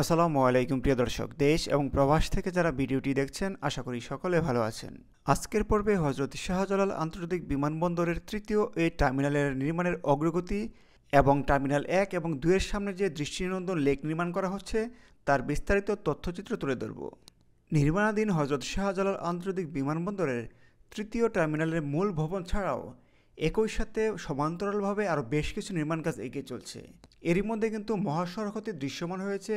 আসসালামু আলাইকুম প্রিয় দর্শক দেশ এবং প্রবাস থেকে যারা ভিডিওটি দেখছেন আশা করি সকলে ভালো আছেন আজকের পর্বে হজরত শাহজালাল আন্তর্জাতিক বিমানবন্দরের তৃতীয় এই টার্মিনালের নির্মাণের অগ্রগতি এবং টার্মিনাল এক এবং দুয়ের সামনে যে দৃষ্টিনন্দন লেক নির্মাণ করা হচ্ছে তার বিস্তারিত তথ্যচিত্র তুলে ধরব নির্মাণাধীন হজরত শাহজালাল আন্তর্জাতিক বিমানবন্দরের তৃতীয় টার্মিনালের মূল ভবন ছাড়াও একই সাথে সমান্তরালভাবে আরও বেশ কিছু নির্মাণ কাজ এগিয়ে চলছে এরই মধ্যে কিন্তু মহাসড়ক হতে দৃশ্যমান হয়েছে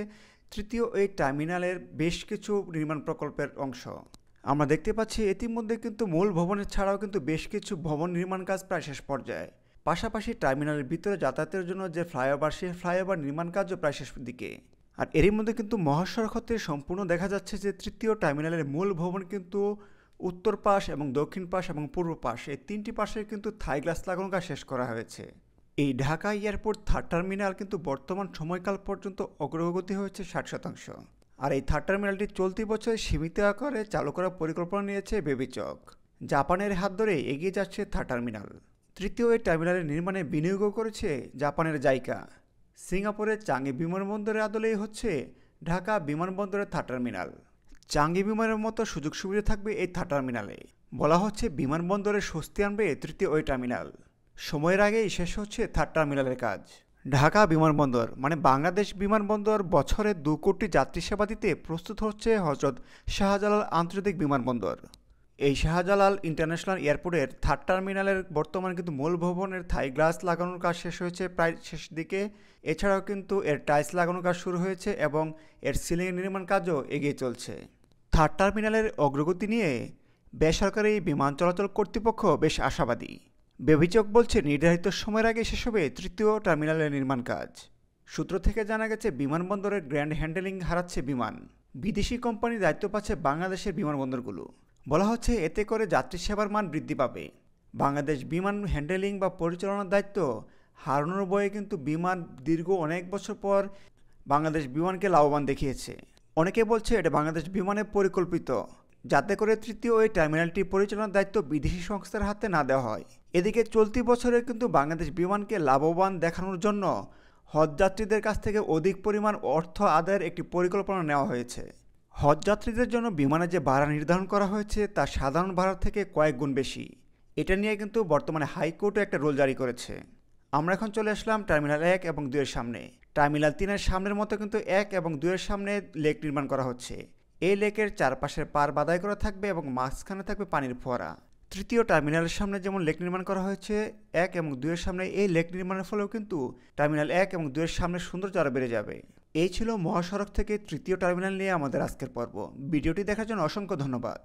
তৃতীয় এই টার্মিনালের বেশ কিছু নির্মাণ প্রকল্পের অংশ আমরা দেখতে পাচ্ছি ইতিমধ্যে কিন্তু মূল ভবনের ছাড়াও কিন্তু বেশ কিছু ভবন নির্মাণ কাজ প্রায় শেষ পর্যায়ে পাশাপাশি টার্মিনালের ভিতরে যাতায়াতের জন্য যে ফ্লাইওভার সেই ফ্লাইওভার নির্মাণ কাজও প্রায় শেষ দিকে আর এরই মধ্যে কিন্তু মহাসড়ক হতে সম্পূর্ণ দেখা যাচ্ছে যে তৃতীয় টার্মিনালের মূল ভবন কিন্তু উত্তর পাশ এবং দক্ষিণ পাশ এবং পূর্ব পাশ এই তিনটি পাশে কিন্তু থাই গ্লাস লাগানো কাজ শেষ করা হয়েছে এই ঢাকা এয়ারপোর্ট থার্ড টার্মিনাল কিন্তু বর্তমান সময়কাল পর্যন্ত অগ্রগতি হয়েছে ষাট শতাংশ আর এই থার্ড টার্মিনালটি চলতি বছরে সীমিত আকারে চালু করার পরিকল্পনা নিয়েছে বেবিচক জাপানের হাত ধরে এগিয়ে যাচ্ছে থার্ড টার্মিনাল তৃতীয় এই টার্মিনালের নির্মাণে বিনিয়োগও করেছে জাপানের জায়গা সিঙ্গাপুরের চাঙ্গি বিমানবন্দরের আদলেই হচ্ছে ঢাকা বিমানবন্দরের থার্ড টার্মিনাল চাঙ্গি বিমানের মতো সুযোগ সুবিধা থাকবে এই থার্ড টার্মিনালে বলা হচ্ছে বিমানবন্দরে স্বস্তি আনবে তৃতীয় ওই টার্মিনাল সময়ের আগেই শেষ হচ্ছে থার্ড টার্মিনালের কাজ ঢাকা বিমানবন্দর মানে বাংলাদেশ বিমানবন্দর বছরে দু কোটি যাত্রী সেবা দিতে প্রস্তুত হচ্ছে হজরত শাহজালাল আন্তর্জাতিক বিমানবন্দর এই শাহজালাল ইন্টারন্যাশনাল এয়ারপোর্টের থার্ড টার্মিনালের বর্তমান কিন্তু মূল ভবনের থাই গ্লাস লাগানোর কাজ শেষ হয়েছে প্রায় শেষ দিকে এছাড়াও কিন্তু এর টাইলস লাগানোর কাজ শুরু হয়েছে এবং এর সিলিং নির্মাণ কাজও এগিয়ে চলছে থার্ড টার্মিনালের অগ্রগতি নিয়ে বেসরকারি বিমান চলাচল কর্তৃপক্ষ বেশ আশাবাদী বেভিচক বলছে নির্ধারিত সময়ের আগে শেষ হবে তৃতীয় টার্মিনালের নির্মাণ কাজ সূত্র থেকে জানা গেছে বিমানবন্দরের গ্র্যান্ড হ্যান্ডেলিং হারাচ্ছে বিমান বিদেশি কোম্পানি দায়িত্ব পাচ্ছে বাংলাদেশের বিমানবন্দরগুলো বলা হচ্ছে এতে করে যাত্রী সেবার মান বৃদ্ধি পাবে বাংলাদেশ বিমান হ্যান্ডেলিং বা পরিচালনার দায়িত্ব হারানোর বয়ে কিন্তু বিমান দীর্ঘ অনেক বছর পর বাংলাদেশ বিমানকে লাভবান দেখিয়েছে অনেকে বলছে এটা বাংলাদেশ বিমানে পরিকল্পিত যাতে করে তৃতীয় এই টার্মিনালটি পরিচালনার দায়িত্ব বিদেশি সংস্থার হাতে না দেওয়া হয় এদিকে চলতি বছরে কিন্তু বাংলাদেশ বিমানকে লাভবান দেখানোর জন্য হজযাত্রীদের কাছ থেকে অধিক পরিমাণ অর্থ আদায়ের একটি পরিকল্পনা নেওয়া হয়েছে হজযাত্রীদের জন্য বিমানে যে ভাড়া নির্ধারণ করা হয়েছে তা সাধারণ ভাড়া থেকে কয়েক গুণ বেশি এটা নিয়ে কিন্তু বর্তমানে হাইকোর্টও একটা রোল জারি করেছে আমরা এখন চলে আসলাম টার্মিনাল এক এবং দুয়ের সামনে টার্মিনাল তিনের সামনের মতো কিন্তু এক এবং দুয়ের সামনে লেক নির্মাণ করা হচ্ছে এই লেকের চারপাশের পার বাদাই করা থাকবে এবং মাঝখানে থাকবে পানির ফোয়ারা তৃতীয় টার্মিনালের সামনে যেমন লেক নির্মাণ করা হয়েছে এক এবং দুয়ের সামনে এই লেক নির্মাণের ফলেও কিন্তু টার্মিনাল এক এবং দুয়ের সামনে সুন্দর চারা বেড়ে যাবে এই ছিল মহাসড়ক থেকে তৃতীয় টার্মিনাল নিয়ে আমাদের আজকের পর্ব ভিডিওটি দেখার জন্য অসংখ্য ধন্যবাদ